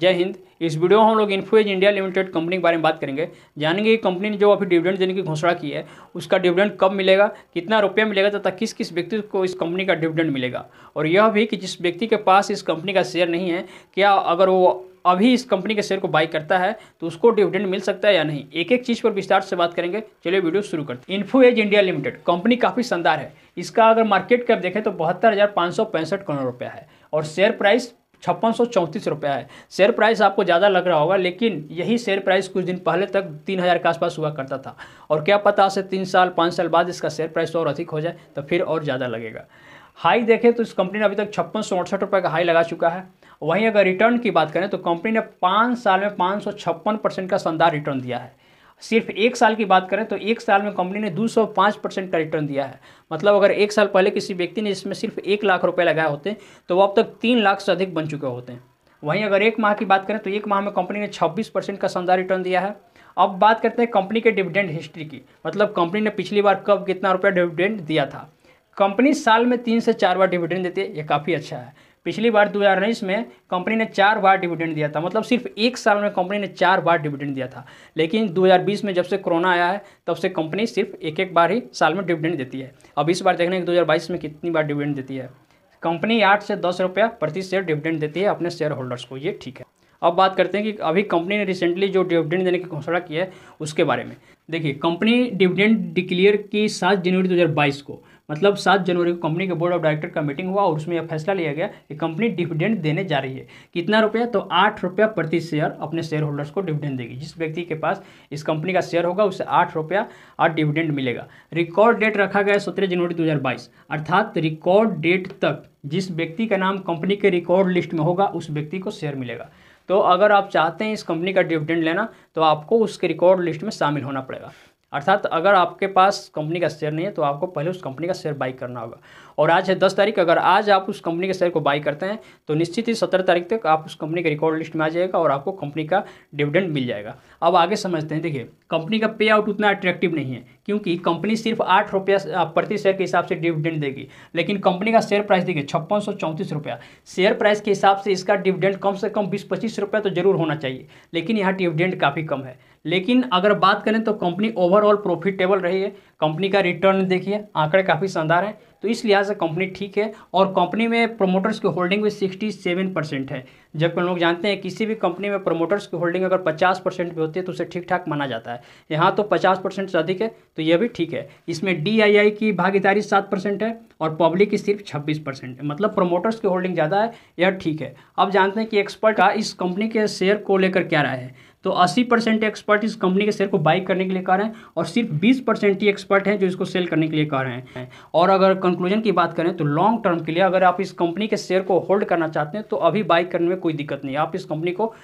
जय हिंद इस वीडियो में हम लोग इन्फोएज इंडिया लिमिटेड कंपनी के बारे में बात करेंगे जानेंगे कि कंपनी ने जो अभी डिविडेंड देने की घोषणा की है उसका डिविडेंड कब मिलेगा कितना रुपया मिलेगा तथा तो किस किस व्यक्ति को इस कंपनी का डिविडेंड मिलेगा और यह भी कि जिस व्यक्ति के पास इस कंपनी का शेयर नहीं है क्या अगर वो अभी इस कंपनी के शेयर को बाई करता है तो उसको डिविडेंड मिल सकता है या नहीं एक एक चीज़ पर विस्तार से बात करेंगे चलिए वीडियो शुरू करते हैं इन्फोएज इंडिया लिमिटेड कंपनी काफ़ी शानदार है इसका अगर मार्केट कैप देखें तो बहत्तर करोड़ रुपया है और शेयर प्राइस छप्पन रुपया है शेयर प्राइस आपको ज़्यादा लग रहा होगा लेकिन यही शेयर प्राइस कुछ दिन पहले तक तीन हज़ार के आसपास हुआ करता था और क्या पता से तीन साल पाँच साल बाद इसका शेयर प्राइस और अधिक हो जाए तो फिर और ज़्यादा लगेगा हाई देखें तो इस कंपनी ने अभी तक छप्पन सौ अड़सठ रुपये का हाई लगा चुका है वहीं अगर रिटर्न की बात करें तो कंपनी ने पाँच साल में पाँच सौ छप्पन परसेंट का शानदार रिटर्न दिया है सिर्फ एक साल की बात करें तो एक साल में कंपनी ने 205 परसेंट का रिटर्न दिया है मतलब अगर एक साल पहले किसी व्यक्ति ने इसमें सिर्फ एक लाख रुपए लगाए होते तो वो अब तक तीन लाख से अधिक बन चुके होते हैं वहीं अगर एक माह की बात करें तो एक माह में कंपनी ने 26 परसेंट का शानदार रिटर्न दिया है अब बात करते हैं कंपनी के डिविडेंड हिस्ट्री की मतलब कंपनी ने पिछली बार कब कितना रुपया डिविडेंड दिया था कंपनी साल में तीन से चार बार डिविडेंड देती है ये काफ़ी अच्छा है पिछली बार दो हज़ार उन्नीस में कंपनी ने चार बार डिविडेंड दिया था मतलब सिर्फ एक साल में कंपनी ने चार बार डिविडेंड दिया था लेकिन 2020 में जब से कोरोना आया है तब से कंपनी सिर्फ एक एक बार ही साल में डिविडेंड देती है अब इस बार देखने के 2022 में कितनी बार डिविडेंड देती है कंपनी आठ से दस रुपया प्रति शेयर डिविडेंड देती है अपने शेयर होल्डर्स को ये ठीक है अब बात करते हैं कि अभी कंपनी ने रिसेंटली जो डिविडेंड देने की घोषणा की है उसके बारे में देखिए कंपनी डिविडेंड डिक्लेयर की सात जनवरी 2022 को मतलब सात जनवरी को कंपनी के बोर्ड ऑफ डायरेक्टर का मीटिंग हुआ और उसमें यह फैसला लिया गया कि कंपनी डिविडेंड देने जा रही है कितना रुपया तो आठ रुपया प्रति शेयर अपने शेयर होल्डर्स को डिविडेंड देगी जिस व्यक्ति के पास इस कंपनी का शेयर होगा उसे आठ रुपया और डिविडेंड मिलेगा रिकॉर्ड डेट रखा गया सत्रह जनवरी दो अर्थात रिकॉर्ड डेट तक जिस व्यक्ति का नाम कंपनी के रिकॉर्ड लिस्ट में होगा उस व्यक्ति को शेयर मिलेगा तो अगर आप चाहते हैं इस कंपनी का डिविडेंड लेना तो आपको उसके रिकॉर्ड लिस्ट में शामिल होना पड़ेगा अर्थात अगर आपके पास कंपनी का शेयर नहीं है तो आपको पहले उस कंपनी का शेयर बाई करना होगा और आज है दस तारीख अगर आज आप उस कंपनी के शेयर को बाई करते हैं तो निश्चित ही सत्रह तारीख तक आप उस कंपनी के रिकॉर्ड लिस्ट में आ जाएगा और आपको कंपनी का डिविडेंड मिल जाएगा अब आगे समझते हैं देखिए कंपनी का पे आउट उतना अट्रैक्टिव नहीं है क्योंकि कंपनी सिर्फ आठ रुपया प्रति शेयर के हिसाब से डिविडेंड देगी लेकिन कंपनी का शेयर प्राइस देखिए छप्पन सौ चौंतीस रुपया शेयर प्राइस के हिसाब से इसका डिविडेंड कम से कम बीस पच्चीस रुपया तो जरूर होना चाहिए लेकिन यहाँ डिविडेंड काफ़ी कम है लेकिन अगर बात करें तो कंपनी ओवरऑल प्रॉफिटेबल रही है कंपनी का रिटर्न देखिए आंकड़े काफ़ी शानदार हैं तो इस लिहाज से कंपनी ठीक है और कंपनी में प्रोमोटर्स की होल्डिंग भी 67 परसेंट है जबकि हम लोग जानते हैं किसी भी कंपनी में प्रोमोटर्स की होल्डिंग अगर 50 परसेंट भी होती है तो उसे ठीक ठाक माना जाता है यहाँ तो 50 परसेंट से अधिक है तो यह भी ठीक है इसमें आई की भागीदारी सात परसेंट है और पब्लिक की सिर्फ छब्बीस परसेंट है मतलब प्रोमोटर्स की होल्डिंग ज़्यादा है यह ठीक है अब जानते हैं कि एक्सपर्ट का इस कंपनी के शेयर को लेकर क्या राय है तो 80 परसेंट एक्सपर्ट इस कंपनी के शेयर को बाई करने के लिए कह रहे हैं और सिर्फ 20 परसेंट ही एक्सपर्ट हैं जो इसको सेल करने के लिए कह रहे हैं और अगर कंक्लूजन की बात करें तो लॉन्ग टर्म के लिए अगर आप इस कंपनी के शेयर को होल्ड करना चाहते हैं तो अभी बाई करने में कोई दिक्कत नहीं आप इस कंपनी को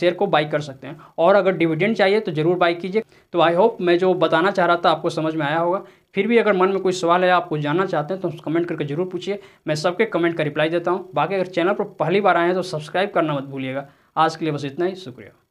शेयर को बाई कर सकते हैं और अगर डिविडेंड चाहिए तो ज़रूर बाई कीजिए तो आई होप मैं जो बताना चाह रहा था आपको समझ में आया होगा फिर भी अगर मन में कोई सवाल है आपको जानना चाहते हैं तो कमेंट करके जरूर पूछिए मैं सबके कमेंट का रिप्लाई देता हूँ बाकी अगर चैनल पर पहली बार आए हैं तो सब्सक्राइब करना मत भूलिएगा आज के लिए बस इतना ही शुक्रिया